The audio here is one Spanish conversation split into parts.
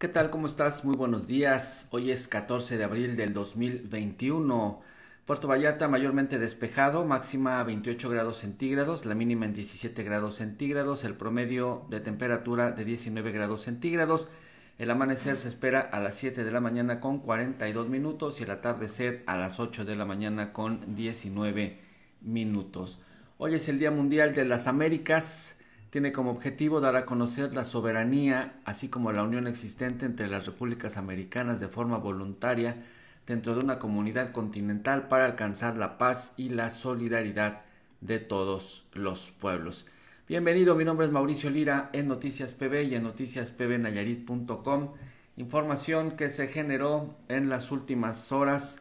¿Qué tal? ¿Cómo estás? Muy buenos días. Hoy es 14 de abril del 2021. Puerto Vallarta mayormente despejado, máxima a 28 grados centígrados, la mínima en 17 grados centígrados, el promedio de temperatura de 19 grados centígrados. El amanecer se espera a las 7 de la mañana con 42 minutos y el atardecer a las 8 de la mañana con 19 minutos. Hoy es el Día Mundial de las Américas tiene como objetivo dar a conocer la soberanía, así como la unión existente entre las repúblicas americanas de forma voluntaria dentro de una comunidad continental para alcanzar la paz y la solidaridad de todos los pueblos. Bienvenido, mi nombre es Mauricio Lira en Noticias PB y en noticiaspbnayarit.com. Información que se generó en las últimas horas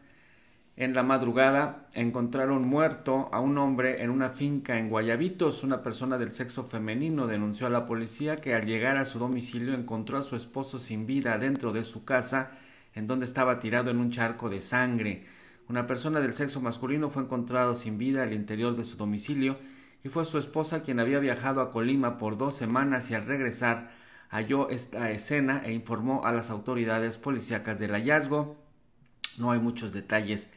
en la madrugada encontraron muerto a un hombre en una finca en Guayabitos. Una persona del sexo femenino denunció a la policía que al llegar a su domicilio encontró a su esposo sin vida dentro de su casa, en donde estaba tirado en un charco de sangre. Una persona del sexo masculino fue encontrado sin vida al interior de su domicilio y fue su esposa quien había viajado a Colima por dos semanas y al regresar halló esta escena e informó a las autoridades policíacas del hallazgo. No hay muchos detalles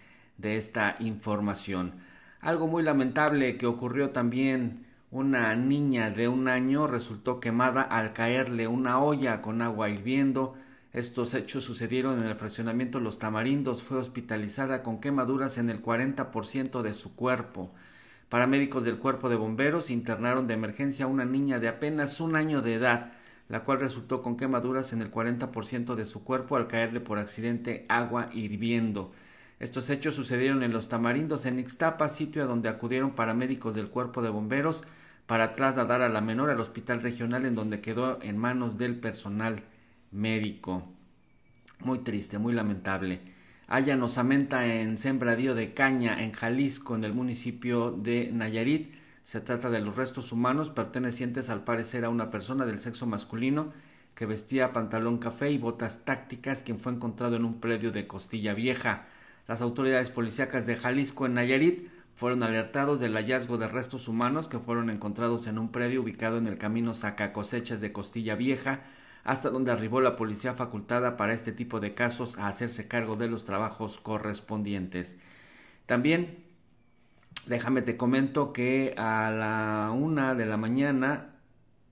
de esta información. Algo muy lamentable que ocurrió también una niña de un año resultó quemada al caerle una olla con agua hirviendo. Estos hechos sucedieron en el fraccionamiento Los Tamarindos. Fue hospitalizada con quemaduras en el 40% de su cuerpo. Paramédicos del cuerpo de bomberos internaron de emergencia a una niña de apenas un año de edad, la cual resultó con quemaduras en el 40% de su cuerpo al caerle por accidente agua hirviendo. Estos hechos sucedieron en Los Tamarindos, en Ixtapa, sitio a donde acudieron paramédicos del Cuerpo de Bomberos para trasladar a la menor al hospital regional en donde quedó en manos del personal médico. Muy triste, muy lamentable. nos amenta en sembradío de caña en Jalisco, en el municipio de Nayarit. Se trata de los restos humanos pertenecientes al parecer a una persona del sexo masculino que vestía pantalón café y botas tácticas, quien fue encontrado en un predio de Costilla Vieja. Las autoridades policíacas de Jalisco en Nayarit fueron alertados del hallazgo de restos humanos que fueron encontrados en un predio ubicado en el camino Sacacosechas de Costilla Vieja, hasta donde arribó la policía facultada para este tipo de casos a hacerse cargo de los trabajos correspondientes. También, déjame te comento que a la una de la mañana,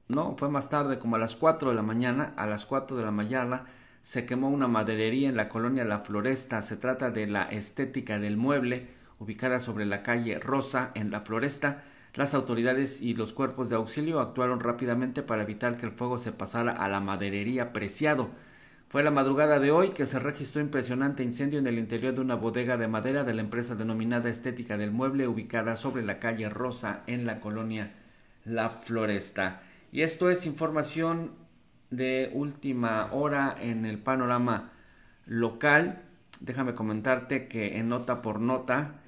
no, fue más tarde, como a las cuatro de la mañana, a las cuatro de la mañana, se quemó una maderería en la colonia La Floresta. Se trata de la estética del mueble, ubicada sobre la calle Rosa en La Floresta. Las autoridades y los cuerpos de auxilio actuaron rápidamente para evitar que el fuego se pasara a la maderería preciado. Fue la madrugada de hoy que se registró impresionante incendio en el interior de una bodega de madera de la empresa denominada Estética del Mueble, ubicada sobre la calle Rosa en la colonia La Floresta. Y esto es información de última hora en el panorama local. Déjame comentarte que en nota por nota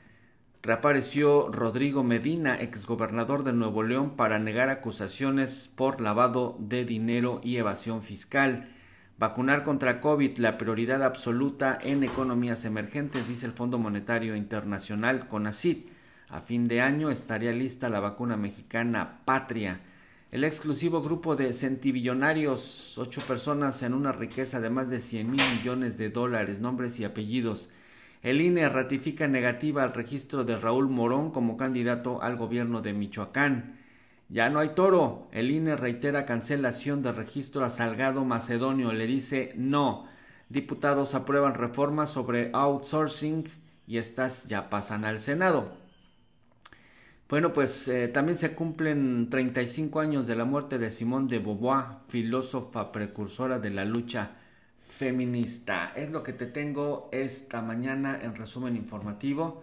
reapareció Rodrigo Medina, exgobernador de Nuevo León, para negar acusaciones por lavado de dinero y evasión fiscal. Vacunar contra COVID, la prioridad absoluta en economías emergentes, dice el Fondo Monetario Internacional, CONACYT. A fin de año estaría lista la vacuna mexicana Patria el exclusivo grupo de centibillonarios, ocho personas en una riqueza de más de 100 mil millones de dólares, nombres y apellidos. El INE ratifica negativa al registro de Raúl Morón como candidato al gobierno de Michoacán. Ya no hay toro. El INE reitera cancelación de registro a Salgado Macedonio. Le dice no. Diputados aprueban reformas sobre outsourcing y estas ya pasan al Senado. Bueno, pues eh, también se cumplen 35 años de la muerte de Simón de Beauvoir, filósofa precursora de la lucha feminista. Es lo que te tengo esta mañana en resumen informativo.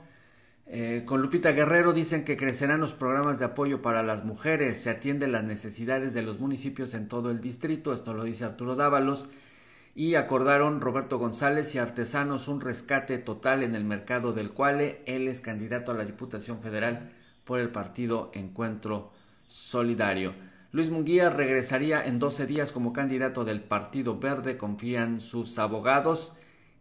Eh, con Lupita Guerrero dicen que crecerán los programas de apoyo para las mujeres, se atienden las necesidades de los municipios en todo el distrito, esto lo dice Arturo Dávalos, y acordaron Roberto González y Artesanos un rescate total en el mercado del cual él es candidato a la Diputación Federal por el partido Encuentro Solidario. Luis Munguía regresaría en 12 días como candidato del Partido Verde, confían sus abogados.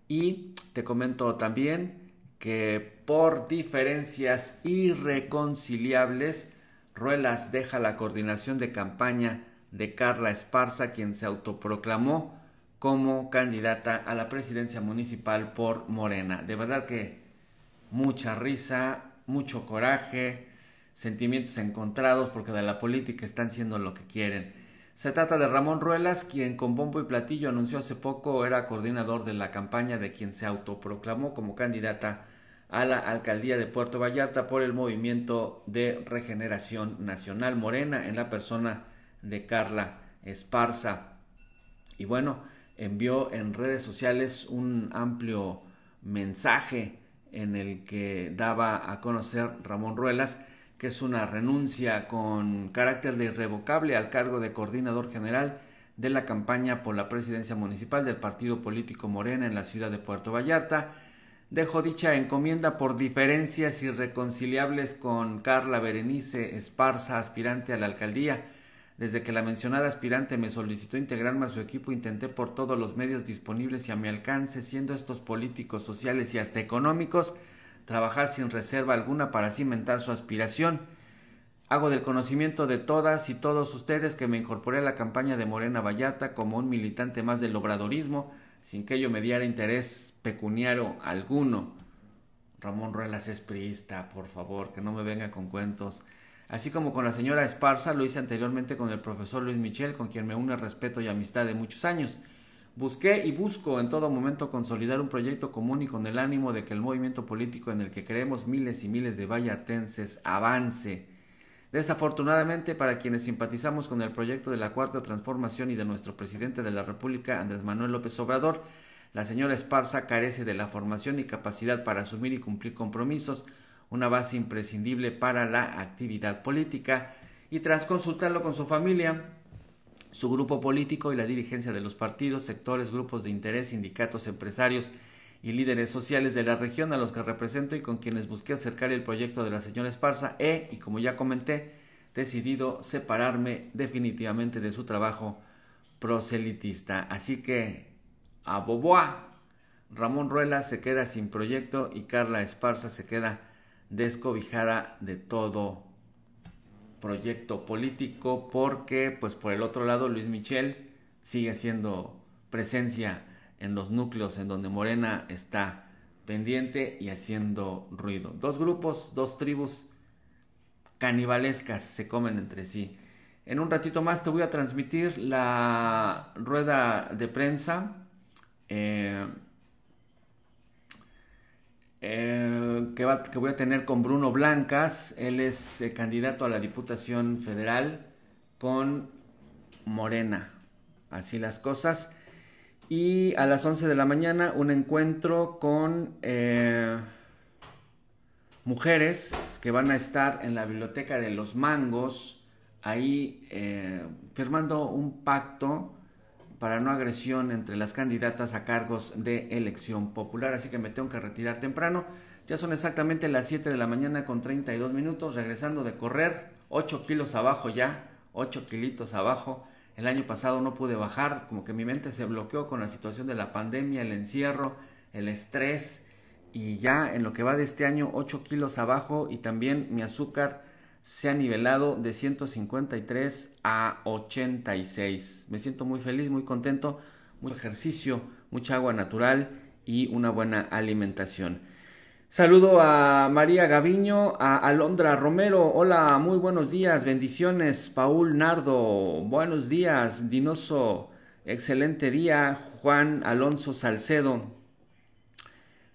Y te comento también que por diferencias irreconciliables, Ruelas deja la coordinación de campaña de Carla Esparza, quien se autoproclamó como candidata a la presidencia municipal por Morena. De verdad que mucha risa, mucho coraje, sentimientos encontrados porque de la política están siendo lo que quieren. Se trata de Ramón Ruelas, quien con bombo y platillo anunció hace poco era coordinador de la campaña de quien se autoproclamó como candidata a la alcaldía de Puerto Vallarta por el Movimiento de Regeneración Nacional Morena en la persona de Carla Esparza. Y bueno, envió en redes sociales un amplio mensaje en el que daba a conocer Ramón Ruelas que es una renuncia con carácter de irrevocable al cargo de coordinador general de la campaña por la presidencia municipal del partido político Morena en la ciudad de Puerto Vallarta. Dejó dicha encomienda por diferencias irreconciliables con Carla Berenice Esparza, aspirante a la alcaldía. Desde que la mencionada aspirante me solicitó integrarme a su equipo, intenté por todos los medios disponibles y a mi alcance, siendo estos políticos, sociales y hasta económicos, trabajar sin reserva alguna para cimentar su aspiración. Hago del conocimiento de todas y todos ustedes que me incorporé a la campaña de Morena Vallata como un militante más del obradorismo, sin que ello diera interés pecuniario alguno. Ramón Ruelas es priista, por favor, que no me venga con cuentos. Así como con la señora Esparza, lo hice anteriormente con el profesor Luis Michel, con quien me une respeto y amistad de muchos años. Busqué y busco en todo momento consolidar un proyecto común y con el ánimo de que el movimiento político en el que creemos miles y miles de vallatenses avance. Desafortunadamente, para quienes simpatizamos con el proyecto de la Cuarta Transformación y de nuestro presidente de la República, Andrés Manuel López Obrador, la señora Esparza carece de la formación y capacidad para asumir y cumplir compromisos, una base imprescindible para la actividad política, y tras consultarlo con su familia, su grupo político y la dirigencia de los partidos, sectores, grupos de interés, sindicatos, empresarios y líderes sociales de la región a los que represento y con quienes busqué acercar el proyecto de la señora Esparza he, y como ya comenté, decidido separarme definitivamente de su trabajo proselitista. Así que, a Boboa, Ramón Ruela se queda sin proyecto y Carla Esparza se queda descobijada de todo proyecto político porque pues por el otro lado Luis Michel sigue siendo presencia en los núcleos en donde Morena está pendiente y haciendo ruido. Dos grupos, dos tribus canibalescas se comen entre sí. En un ratito más te voy a transmitir la rueda de prensa. Eh, eh, que, voy a tener con Bruno Blancas. Él es eh, candidato a la Diputación Federal con Morena. Así las cosas. Y a las 11 de la mañana un encuentro con eh, mujeres que van a estar en la biblioteca de los mangos, ahí firmando un pacto para no agresión entre las candidatas a cargos de elección popular. Así que me tengo que retirar temprano. Ya son exactamente las 7 de la mañana con 32 minutos, regresando de correr, 8 kilos abajo ya, 8 kilitos abajo. El año pasado no pude bajar, como que mi mente se bloqueó con la situación de la pandemia, el encierro, el estrés y ya en lo que va de este año 8 kilos abajo y también mi azúcar se ha nivelado de 153 a 86. Me siento muy feliz, muy contento, mucho ejercicio, mucha agua natural y una buena alimentación. Saludo a María Gaviño, a Alondra Romero. Hola, muy buenos días, bendiciones. Paul Nardo, buenos días. Dinoso, excelente día. Juan Alonso Salcedo,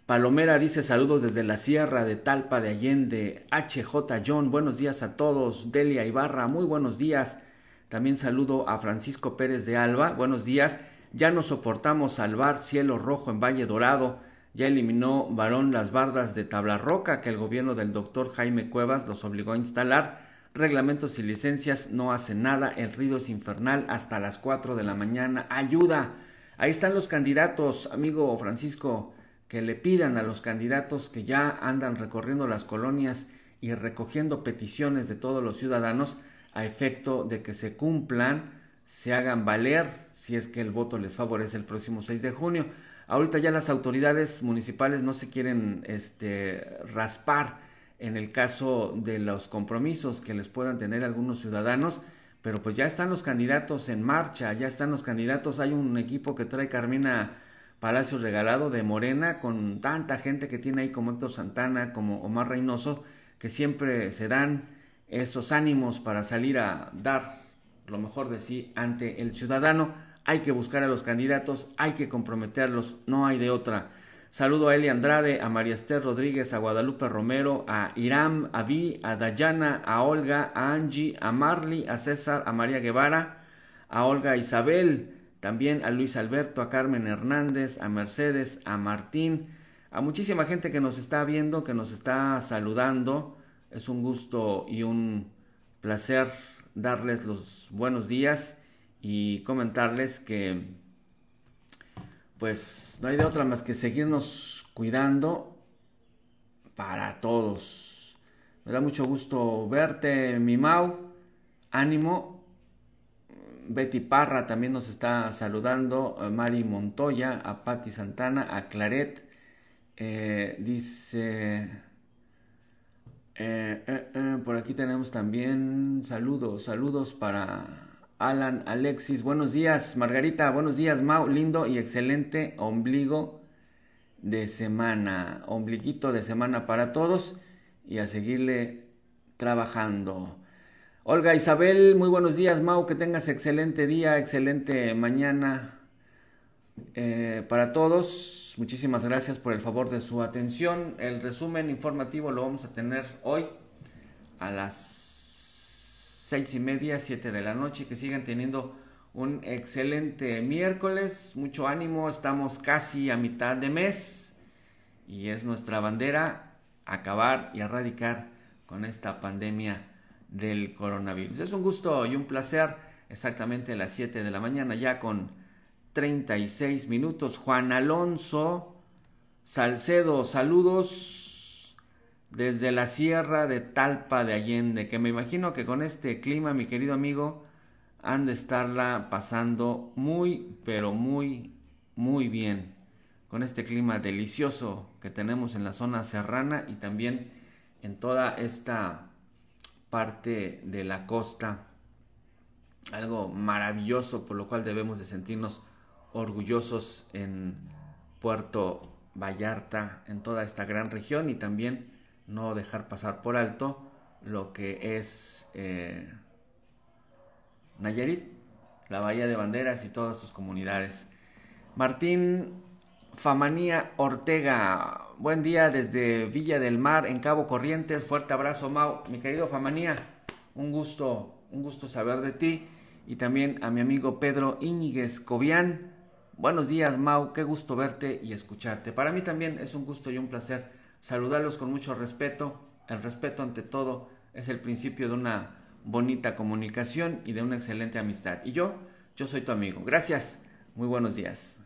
Palomera dice saludos desde la sierra de Talpa de Allende. HJ John, buenos días a todos. Delia Ibarra, muy buenos días. También saludo a Francisco Pérez de Alba, buenos días. Ya no soportamos salvar cielo rojo en Valle Dorado. Ya eliminó varón las bardas de tabla que el gobierno del doctor Jaime Cuevas los obligó a instalar. Reglamentos y licencias no hacen nada. El ruido es infernal hasta las 4 de la mañana. Ayuda. Ahí están los candidatos, amigo Francisco que le pidan a los candidatos que ya andan recorriendo las colonias y recogiendo peticiones de todos los ciudadanos a efecto de que se cumplan, se hagan valer, si es que el voto les favorece el próximo 6 de junio. Ahorita ya las autoridades municipales no se quieren este, raspar en el caso de los compromisos que les puedan tener algunos ciudadanos, pero pues ya están los candidatos en marcha, ya están los candidatos, hay un equipo que trae Carmina Palacio Regalado de Morena, con tanta gente que tiene ahí como Héctor Santana, como Omar Reynoso, que siempre se dan esos ánimos para salir a dar lo mejor de sí ante el ciudadano. Hay que buscar a los candidatos, hay que comprometerlos, no hay de otra. Saludo a Eli Andrade, a María Esther Rodríguez, a Guadalupe Romero, a Iram, a Vi, a Dayana, a Olga, a Angie, a Marley, a César, a María Guevara, a Olga Isabel, también a Luis Alberto, a Carmen Hernández, a Mercedes, a Martín, a muchísima gente que nos está viendo, que nos está saludando. Es un gusto y un placer darles los buenos días y comentarles que pues no hay de otra más que seguirnos cuidando para todos. Me da mucho gusto verte, mi Mau. Ánimo Betty Parra también nos está saludando, Mari Montoya, a Patti Santana, a Claret, eh, dice... Eh, eh, por aquí tenemos también saludos, saludos para Alan, Alexis, buenos días Margarita, buenos días Mau, lindo y excelente ombligo de semana, ombliguito de semana para todos y a seguirle trabajando. Olga Isabel, muy buenos días, Mau, que tengas excelente día, excelente mañana eh, para todos. Muchísimas gracias por el favor de su atención. El resumen informativo lo vamos a tener hoy a las seis y media, siete de la noche. Que sigan teniendo un excelente miércoles, mucho ánimo, estamos casi a mitad de mes y es nuestra bandera acabar y erradicar con esta pandemia del coronavirus. Es un gusto y un placer, exactamente a las 7 de la mañana, ya con 36 minutos. Juan Alonso Salcedo, saludos desde la sierra de Talpa de Allende, que me imagino que con este clima, mi querido amigo, han de estarla pasando muy, pero muy, muy bien. Con este clima delicioso que tenemos en la zona serrana y también en toda esta parte de la costa, algo maravilloso por lo cual debemos de sentirnos orgullosos en Puerto Vallarta, en toda esta gran región y también no dejar pasar por alto lo que es eh, Nayarit, la Bahía de Banderas y todas sus comunidades. Martín Famanía Ortega. Buen día desde Villa del Mar, en Cabo Corrientes. Fuerte abrazo, Mau. Mi querido Famanía, un gusto, un gusto saber de ti. Y también a mi amigo Pedro Íñiguez Cobian. Buenos días, Mau. Qué gusto verte y escucharte. Para mí también es un gusto y un placer saludarlos con mucho respeto. El respeto ante todo es el principio de una bonita comunicación y de una excelente amistad. Y yo, yo soy tu amigo. Gracias. Muy buenos días.